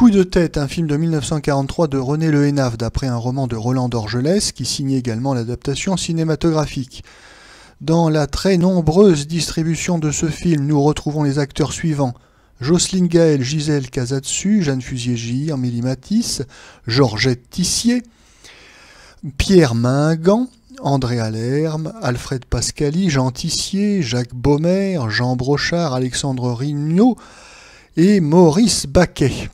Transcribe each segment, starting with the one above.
Coup de tête, un film de 1943 de René Le Hénaf, d'après un roman de Roland d'Orgelès, qui signe également l'adaptation cinématographique. Dans la très nombreuse distribution de ce film, nous retrouvons les acteurs suivants. Jocelyne Gaël, Gisèle Casatsu, Jeanne Fusier-Gire, Amélie Matisse, Georgette Tissier, Pierre Mingan, André Alerme, Alfred Pascali, Jean Tissier, Jacques Baumer, Jean Brochard, Alexandre Rignot et Maurice Baquet.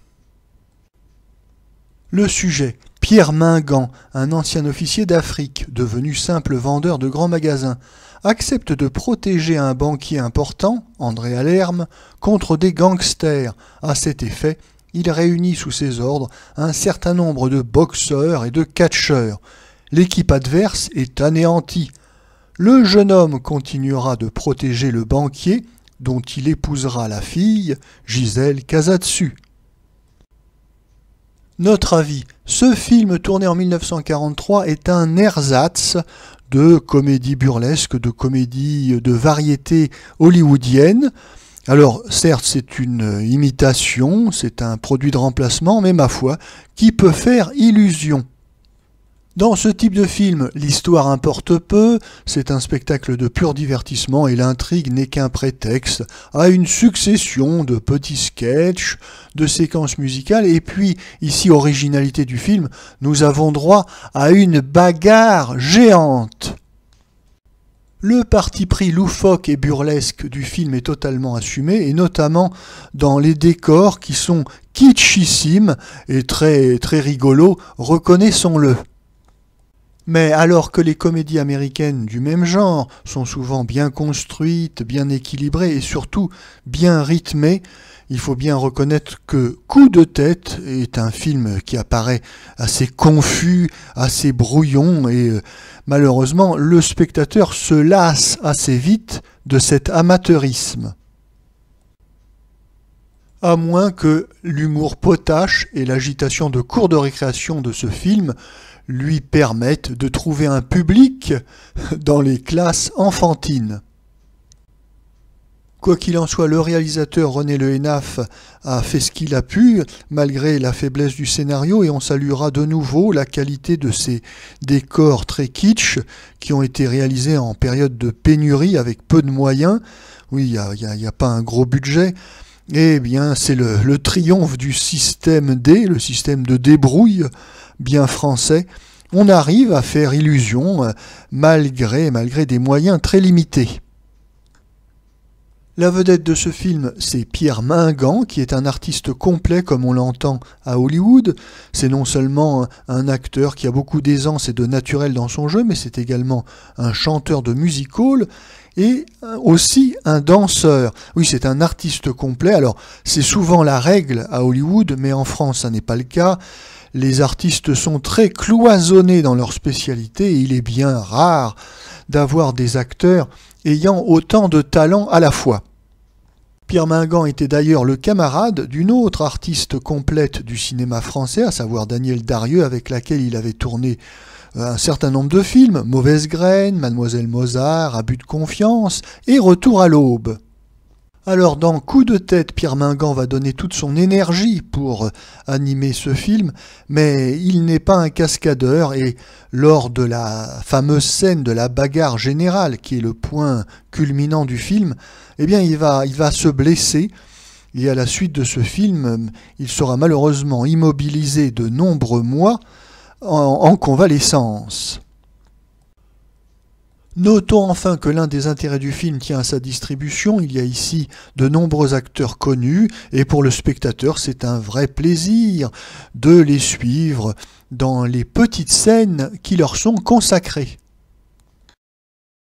Le sujet Pierre Mingan, un ancien officier d'Afrique, devenu simple vendeur de grands magasins, accepte de protéger un banquier important, André Alerme, contre des gangsters. À cet effet, il réunit sous ses ordres un certain nombre de boxeurs et de catcheurs. L'équipe adverse est anéantie. Le jeune homme continuera de protéger le banquier, dont il épousera la fille, Gisèle Casatsu. Notre avis, ce film tourné en 1943 est un ersatz de comédie burlesque, de comédie de variété hollywoodienne. Alors certes c'est une imitation, c'est un produit de remplacement, mais ma foi, qui peut faire illusion. Dans ce type de film, l'histoire importe peu, c'est un spectacle de pur divertissement et l'intrigue n'est qu'un prétexte à une succession de petits sketchs, de séquences musicales, et puis, ici, originalité du film, nous avons droit à une bagarre géante. Le parti pris loufoque et burlesque du film est totalement assumé, et notamment dans les décors qui sont kitschissimes et très, très rigolos, reconnaissons-le. Mais alors que les comédies américaines du même genre sont souvent bien construites, bien équilibrées et surtout bien rythmées, il faut bien reconnaître que Coup de tête est un film qui apparaît assez confus, assez brouillon et euh, malheureusement le spectateur se lasse assez vite de cet amateurisme. À moins que l'humour potache et l'agitation de cours de récréation de ce film lui permettent de trouver un public dans les classes enfantines. Quoi qu'il en soit, le réalisateur René Le a fait ce qu'il a pu, malgré la faiblesse du scénario, et on saluera de nouveau la qualité de ces décors très kitsch qui ont été réalisés en période de pénurie avec peu de moyens. Oui, il n'y a, pas un gros budget. Eh bien, c'est le triomphe du système D, le système de débrouille, bien français, on arrive à faire illusion euh, malgré, malgré des moyens très limités. La vedette de ce film, c'est Pierre Mingan, qui est un artiste complet comme on l'entend à Hollywood. C'est non seulement un acteur qui a beaucoup d'aisance et de naturel dans son jeu, mais c'est également un chanteur de music et euh, aussi un danseur. Oui, c'est un artiste complet. Alors, c'est souvent la règle à Hollywood, mais en France, ça n'est pas le cas. Les artistes sont très cloisonnés dans leur spécialité et il est bien rare d'avoir des acteurs ayant autant de talent à la fois. Pierre Mingan était d'ailleurs le camarade d'une autre artiste complète du cinéma français, à savoir Daniel Darieux, avec laquelle il avait tourné euh, un certain nombre de films, Mauvaise Graine, Mademoiselle Mozart, Abus de confiance et Retour à l'aube. Alors dans Coup de tête, Pierre Mingan va donner toute son énergie pour euh, animer ce film, mais il n'est pas un cascadeur et lors de la fameuse scène de la bagarre générale qui est le point culminant du film, eh bien il va, il va se blesser et à la suite de ce film, euh, il sera malheureusement immobilisé de nombreux mois en convalescence. Notons enfin que l'un des intérêts du film tient à sa distribution. Il y a ici de nombreux acteurs connus et pour le spectateur, c'est un vrai plaisir de les suivre dans les petites scènes qui leur sont consacrées.